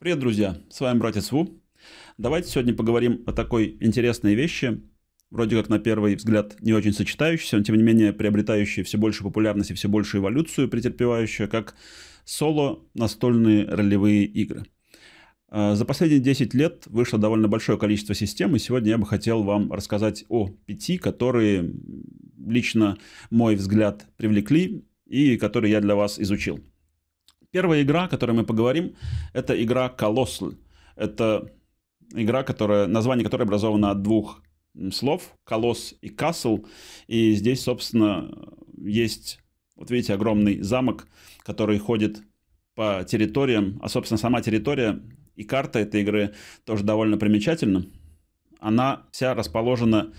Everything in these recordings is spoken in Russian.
Привет, друзья! С вами братец Ву. Давайте сегодня поговорим о такой интересной вещи, вроде как на первый взгляд не очень сочетающейся, но тем не менее приобретающей все большую популярность и все большую эволюцию претерпевающую как соло настольные ролевые игры. А, за последние 10 лет вышло довольно большое количество систем, и сегодня я бы хотел вам рассказать о пяти, которые лично мой взгляд привлекли и которые я для вас изучил. Первая игра, о которой мы поговорим, это игра «Колосль». Это игра, которая, название которой образовано от двух слов «колосс» и «касл». И здесь, собственно, есть, вот видите, огромный замок, который ходит по территориям. А, собственно, сама территория и карта этой игры тоже довольно примечательна. Она вся расположена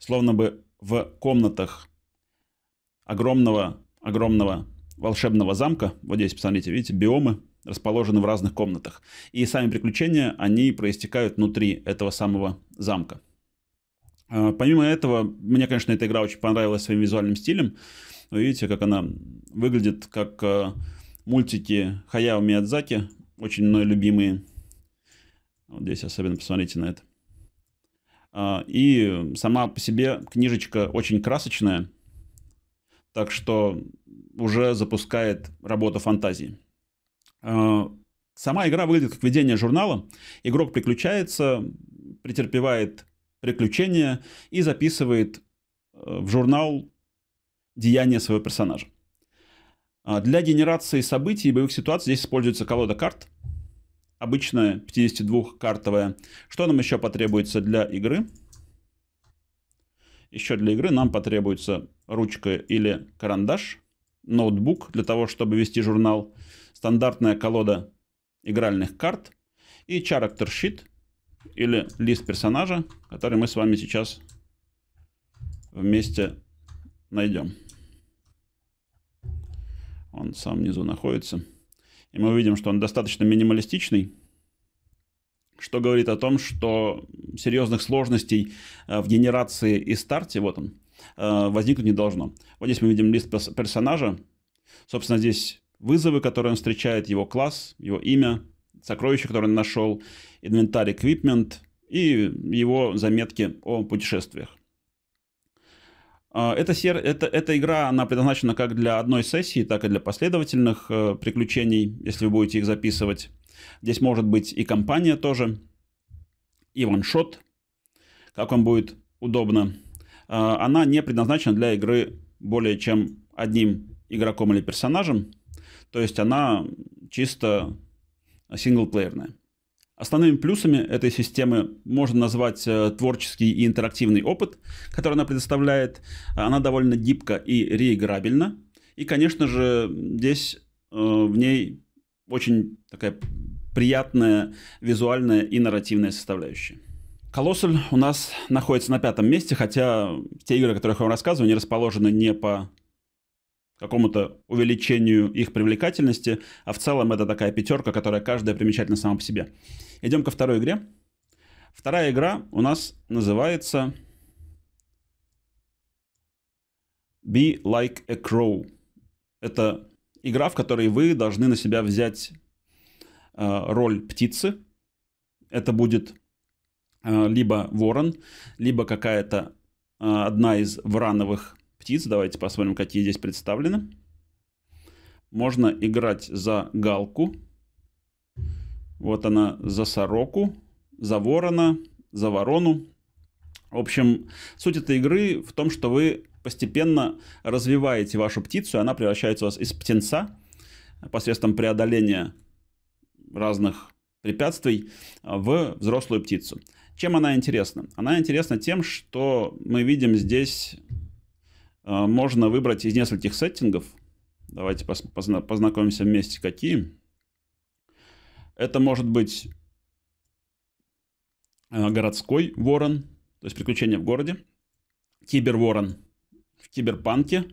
словно бы в комнатах огромного, огромного волшебного замка, вот здесь, посмотрите, видите, биомы расположены в разных комнатах. И сами приключения, они проистекают внутри этого самого замка. А, помимо этого, мне, конечно, эта игра очень понравилась своим визуальным стилем. Вы видите, как она выглядит, как а, мультики Хаяо Миядзаки, очень мной любимые. Вот здесь особенно посмотрите на это. А, и сама по себе книжечка очень красочная, так что уже запускает работу фантазии. Э, сама игра выглядит как ведение журнала. Игрок приключается, претерпевает приключения и записывает э, в журнал деяния своего персонажа. А для генерации событий и боевых ситуаций здесь используется колода карт. Обычная 52-картовая. Что нам еще потребуется для игры? Еще для игры нам потребуется ручка или карандаш – ноутбук для того, чтобы вести журнал, стандартная колода игральных карт и character sheet или лист персонажа, который мы с вами сейчас вместе найдем. Он сам внизу находится. И мы увидим, что он достаточно минималистичный, что говорит о том, что серьезных сложностей э, в генерации и старте, вот он, Э, возникнуть не должно. Вот здесь мы видим лист персонажа. Собственно, здесь вызовы, которые он встречает, его класс, его имя, сокровища, которые он нашел, инвентарь, эквипмент и его заметки о путешествиях. Э, эта, сер... эта, эта игра, она предназначена как для одной сессии, так и для последовательных э, приключений, если вы будете их записывать. Здесь может быть и компания тоже, и ваншот, как вам будет удобно. Э, она не предназначена для игры более чем одним игроком или персонажем. То есть она чисто синглплеерная. Основными плюсами этой системы можно назвать э, творческий и интерактивный опыт, который она предоставляет. Она довольно гибка и реиграбельна. И, конечно же, здесь э, в ней очень такая приятная визуальная и нарративная составляющая. Колоссаль у нас находится на пятом месте, хотя те игры, о которых я вам рассказываю, не расположены не по какому-то увеличению их привлекательности, а в целом это такая пятерка, которая каждая примечательна сама по себе. Идем ко второй игре. Вторая игра у нас называется Be Like a Crow. Это игра, в которой вы должны на себя взять э, роль птицы. Это будет а, либо ворон, либо какая-то а, одна из врановых птиц. Давайте посмотрим, какие здесь представлены. Можно играть за галку. Вот она за сороку, за ворона, за ворону. В общем, суть этой игры в том, что вы постепенно развиваете вашу птицу, и она превращается у вас из птенца посредством преодоления разных препятствий в взрослую птицу. Чем она интересна? Она интересна тем, что мы видим здесь, э, можно выбрать из нескольких сеттингов. Давайте познакомимся вместе, какие. Это может быть э, городской ворон, то есть приключения в городе, киберворон в киберпанке,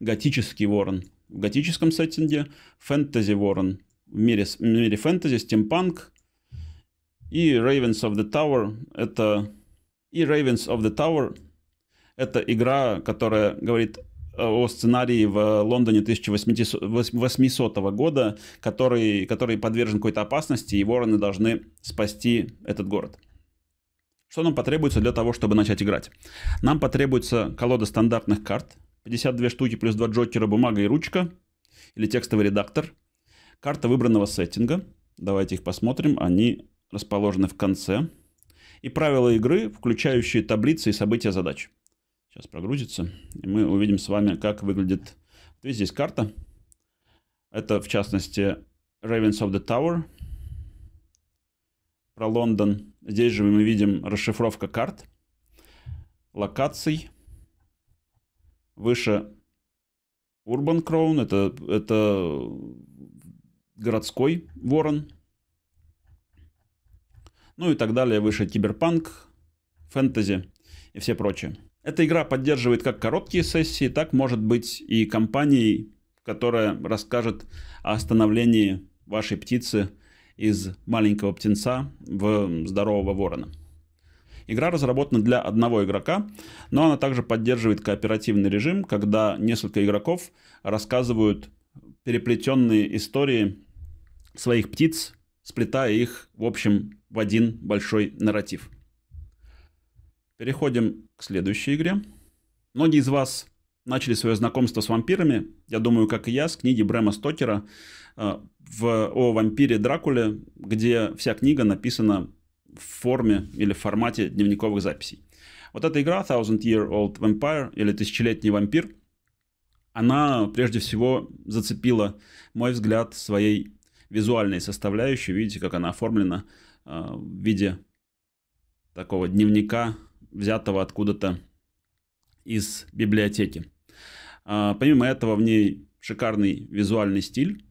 готический ворон в готическом сеттинге, фэнтези ворон в мире, в мире фэнтези, стимпанк, и Ravens of the Tower это... И Ravens of the Tower это игра, которая говорит э, о сценарии в Лондоне 1800 года, который, который подвержен какой-то опасности, и вороны должны спасти этот город. Что нам потребуется для того, чтобы начать играть? Нам потребуется колода стандартных карт, 52 штуки плюс 2 джокера, бумага и ручка, или текстовый редактор, карта выбранного сеттинга, давайте их посмотрим, они расположены в конце, и правила игры, включающие таблицы и события задач. Сейчас прогрузится, и мы увидим с вами, как выглядит... Вот видите, здесь карта. Это, в частности, Ravens of the Tower про Лондон. Здесь же мы видим расшифровка карт, локаций. Выше Urban Crown, это, это городской ворон ну и так далее, выше киберпанк, фэнтези и все прочее. Эта игра поддерживает как короткие сессии, так может быть и компанией, которая расскажет о становлении вашей птицы из маленького птенца в здорового ворона. Игра разработана для одного игрока, но она также поддерживает кооперативный режим, когда несколько игроков рассказывают переплетенные истории своих птиц, сплетая их, в общем, в один большой нарратив. Переходим к следующей игре. Многие из вас начали свое знакомство с вампирами, я думаю, как и я, с книги Брэма Стокера э, в, о вампире Дракуле, где вся книга написана в форме или в формате дневниковых записей. Вот эта игра Thousand Year Old Vampire или Тысячелетний вампир, она прежде всего зацепила мой взгляд своей визуальной составляющей. Видите, как она оформлена а, в виде такого дневника, взятого откуда-то из библиотеки. А, помимо этого, в ней шикарный визуальный стиль.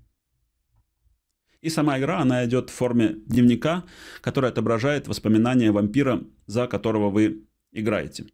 И сама игра, она идет в форме дневника, который отображает воспоминания вампира, за которого вы играете.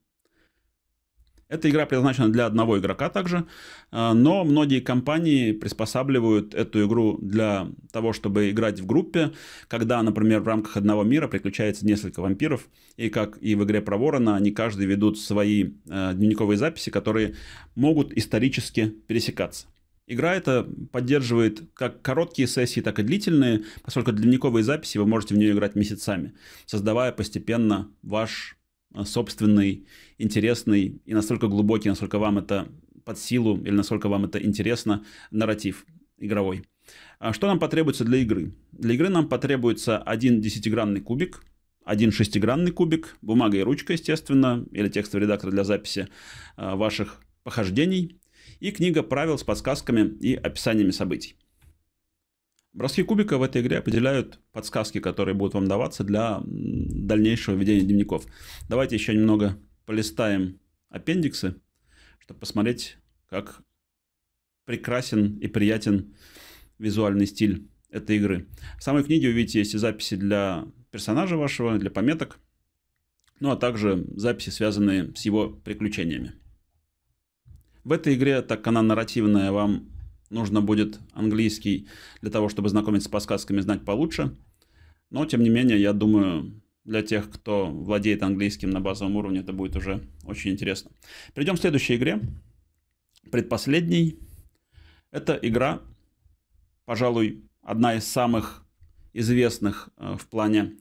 Эта игра предназначена для одного игрока также, а, но многие компании приспосабливают эту игру для того, чтобы играть в группе, когда, например, в рамках одного мира приключается несколько вампиров, и как и в игре про Ворона, они каждый ведут свои а, дневниковые записи, которые могут исторически пересекаться. Игра это поддерживает как короткие сессии, так и длительные, поскольку дневниковые записи вы можете в нее играть месяцами, создавая постепенно ваш Э, собственный, интересный и настолько глубокий, насколько вам это под силу или насколько вам это интересно, нарратив игровой. А что нам потребуется для игры? Для игры нам потребуется один десятигранный кубик, один шестигранный кубик, бумага и ручка, естественно, или текстовый редактор для записи э, ваших похождений и книга правил с подсказками и описаниями событий. Броски кубика в этой игре определяют подсказки, которые будут вам даваться для дальнейшего ведения дневников. Давайте еще немного полистаем аппендиксы, чтобы посмотреть, как прекрасен и приятен визуальный стиль этой игры. В самой книге увидите есть и записи для персонажа вашего, для пометок, ну а также записи, связанные с его приключениями. В этой игре, так как она нарративная, вам нужно будет английский для того, чтобы знакомиться с подсказками, знать получше. Но, тем не менее, я думаю, для тех, кто владеет английским на базовом уровне, это будет уже очень интересно. Перейдем к следующей игре. Предпоследней. Это игра, пожалуй, одна из самых известных э, в плане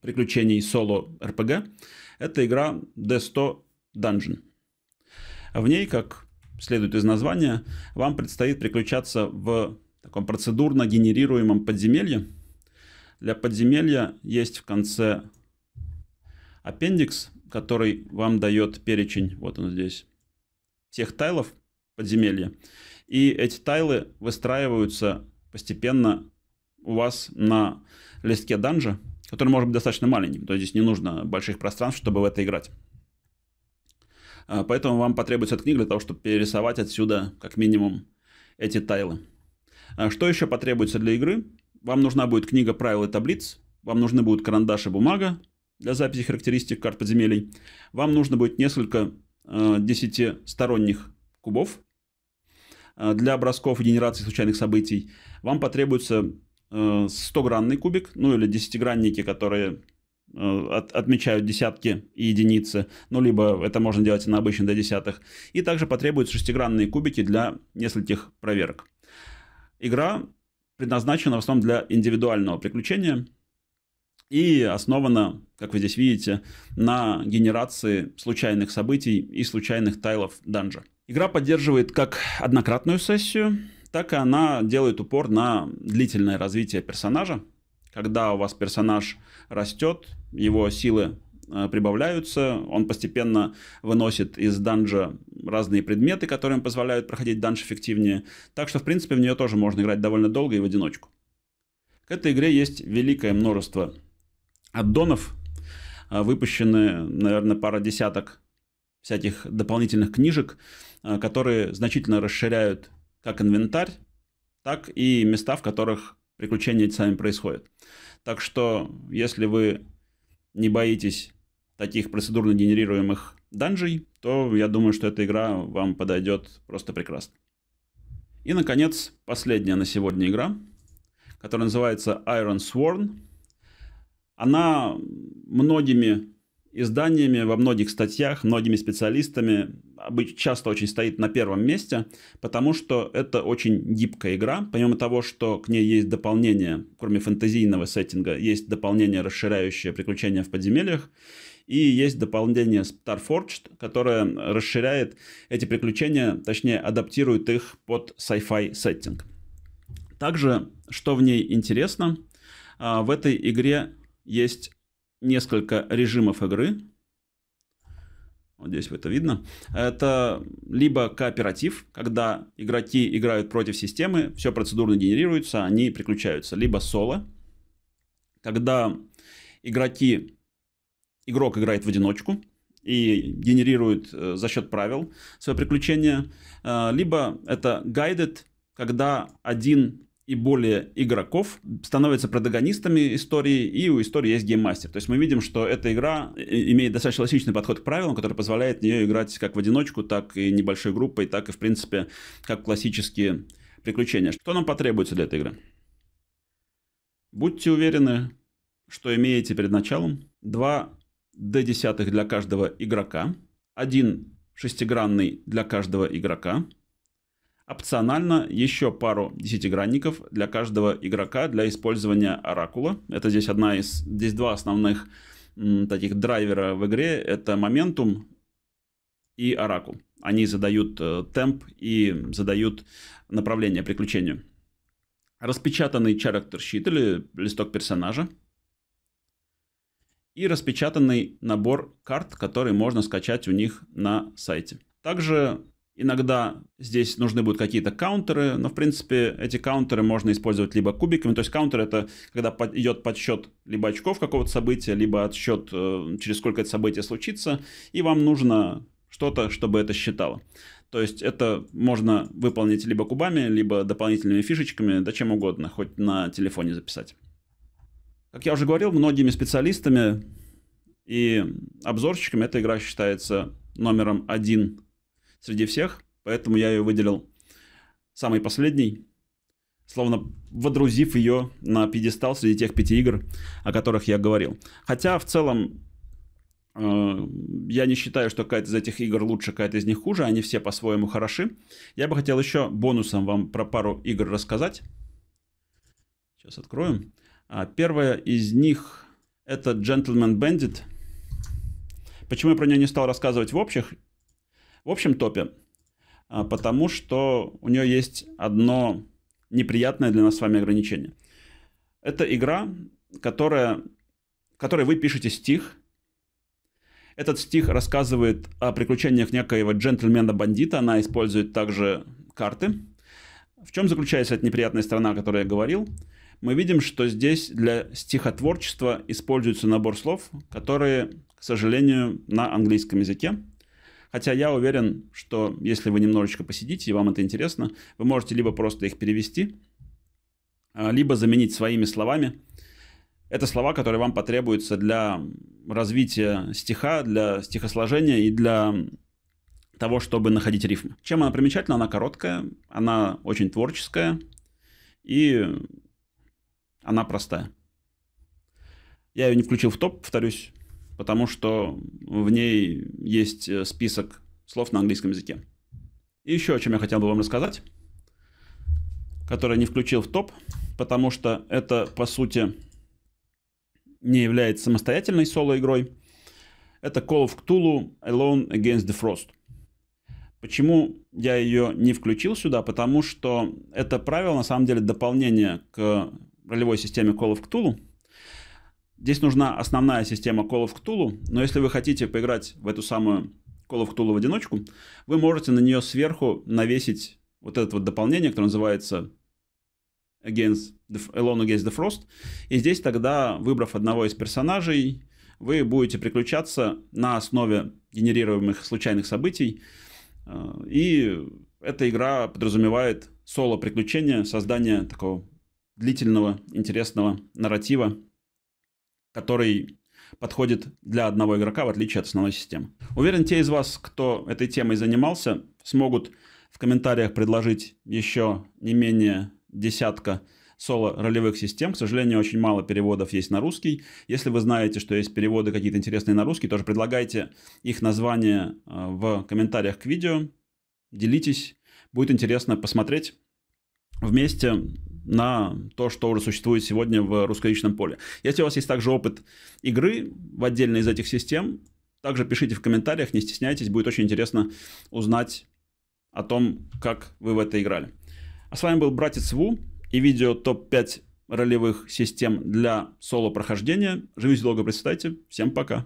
приключений соло-РПГ. Это игра D100 Dungeon. В ней, как следует из названия, вам предстоит приключаться в таком процедурно генерируемом подземелье. Для подземелья есть в конце аппендикс, который вам дает перечень, вот он здесь, всех тайлов подземелья. И эти тайлы выстраиваются постепенно у вас на листке данжа, который может быть достаточно маленьким, то есть здесь не нужно больших пространств, чтобы в это играть. А, поэтому вам потребуется эта книга для того, чтобы перерисовать отсюда как минимум эти тайлы. А, что еще потребуется для игры? Вам нужна будет книга правил и таблиц, вам нужны будут карандаш и бумага для записи характеристик карт подземелий, вам нужно будет несколько а, десятисторонних кубов для бросков и генерации случайных событий. Вам потребуется 100-гранный кубик, ну или 10-гранники, которые Э, от, отмечают десятки и единицы, ну, либо это можно делать и на обычных до десятых. И также потребуются шестигранные кубики для нескольких проверок. Игра предназначена в основном для индивидуального приключения и основана, как вы здесь видите, на генерации случайных событий и случайных тайлов данжа. Игра поддерживает как однократную сессию, так и она делает упор на длительное развитие персонажа, когда у вас персонаж растет, его силы э, прибавляются, он постепенно выносит из данжа разные предметы, которые им позволяют проходить данж эффективнее. Так что, в принципе, в нее тоже можно играть довольно долго и в одиночку. К этой игре есть великое множество аддонов, э, выпущены, наверное, пара десяток всяких дополнительных книжек, э, которые значительно расширяют как инвентарь, так и места, в которых приключения сами происходят. Так что, если вы не боитесь таких процедурно генерируемых данжей, то я думаю, что эта игра вам подойдет просто прекрасно. И, наконец, последняя на сегодня игра, которая называется Iron Sworn. Она многими изданиями, во многих статьях, многими специалистами часто очень стоит на первом месте, потому что это очень гибкая игра. Помимо того, что к ней есть дополнение, кроме фэнтезийного сеттинга, есть дополнение, расширяющее приключения в подземельях, и есть дополнение Starforged, которое расширяет эти приключения, точнее, адаптирует их под sci-fi сеттинг. Также, что в ней интересно, а, в этой игре есть несколько режимов игры, вот здесь это видно, это либо кооператив, когда игроки играют против системы, все процедурно генерируется, они приключаются, либо соло, когда игроки, игрок играет в одиночку и генерирует э, за счет правил свое приключение, э, либо это guided, когда один и более игроков становятся протагонистами истории, и у истории есть гейммастер. То есть мы видим, что эта игра э, имеет достаточно эластичный подход к правилам, который позволяет в нее играть как в одиночку, так и небольшой группой, так и, в принципе, как классические приключения. Что нам потребуется для этой игры? Будьте уверены, что имеете перед началом 2 D10 для каждого игрока, один шестигранный для каждого игрока, Опционально еще пару десятигранников для каждого игрока для использования оракула. Это здесь одна из, здесь два основных м, таких драйвера в игре. Это моментум и оракул. Они задают э, темп и задают направление приключению. Распечатанный character щит или листок персонажа. И распечатанный набор карт, который можно скачать у них на сайте. Также Иногда здесь нужны будут какие-то каунтеры, но, в принципе, эти каунтеры можно использовать либо кубиками. То есть каунтер — это когда под, идет подсчет либо очков какого-то события, либо отсчет, э, через сколько это событие случится, и вам нужно что-то, чтобы это считало. То есть это можно выполнить либо кубами, либо дополнительными фишечками, да чем угодно, хоть на телефоне записать. Как я уже говорил, многими специалистами и обзорщиками эта игра считается номером один среди всех, поэтому я ее выделил самой последней, словно водрузив ее на пьедестал среди тех пяти игр, о которых я говорил. Хотя в целом э, я не считаю, что какая-то из этих игр лучше, какая-то из них хуже. Они все по-своему хороши. Я бы хотел еще бонусом вам про пару игр рассказать. Сейчас откроем. А, первая из них это Gentleman Bandit. Почему я про нее не стал рассказывать в общих в общем топе, а, потому что у нее есть одно неприятное для нас с вами ограничение. Это игра, которая, в которой вы пишете стих. Этот стих рассказывает о приключениях некоего джентльмена-бандита. Она использует также карты. В чем заключается эта неприятная сторона, о которой я говорил? Мы видим, что здесь для стихотворчества используется набор слов, которые, к сожалению, на английском языке. Хотя я уверен, что если вы немножечко посидите и вам это интересно, вы можете либо просто их перевести, а, либо заменить своими словами. Это слова, которые вам потребуются для развития стиха, для стихосложения и для того, чтобы находить рифмы. Чем она примечательна? Она короткая, она очень творческая и она простая. Я ее не включил в топ, повторюсь, потому что в ней есть э, список слов на английском языке. И еще о чем я хотел бы вам рассказать, которое не включил в топ, потому что это, по сути, не является самостоятельной соло-игрой. Это Call of Cthulhu Alone Against the Frost. Почему я ее не включил сюда? Потому что это правило, на самом деле, дополнение к ролевой системе Call of Cthulhu, Здесь нужна основная система Call of Cthulhu, но если вы хотите поиграть в эту самую Call of Cthulhu в одиночку, вы можете на нее сверху навесить вот это вот дополнение, которое называется against the, Alone Against the Frost. И здесь тогда, выбрав одного из персонажей, вы будете приключаться на основе генерируемых случайных событий. Э, и эта игра подразумевает соло-приключения, создание такого длительного, интересного нарратива который подходит для одного игрока, в отличие от основной системы. Уверен, те из вас, кто этой темой занимался, смогут в комментариях предложить еще не менее десятка соло-ролевых систем. К сожалению, очень мало переводов есть на русский. Если вы знаете, что есть переводы какие-то интересные на русский, тоже предлагайте их название э, в комментариях к видео. Делитесь. Будет интересно посмотреть. Вместе на то, что уже существует сегодня в русскоязычном поле. Если у вас есть также опыт игры в отдельной из этих систем, также пишите в комментариях, не стесняйтесь, будет очень интересно узнать о том, как вы в это играли. А с вами был Братец Ву и видео топ-5 ролевых систем для соло-прохождения. Живите долго, процветайте. Всем пока!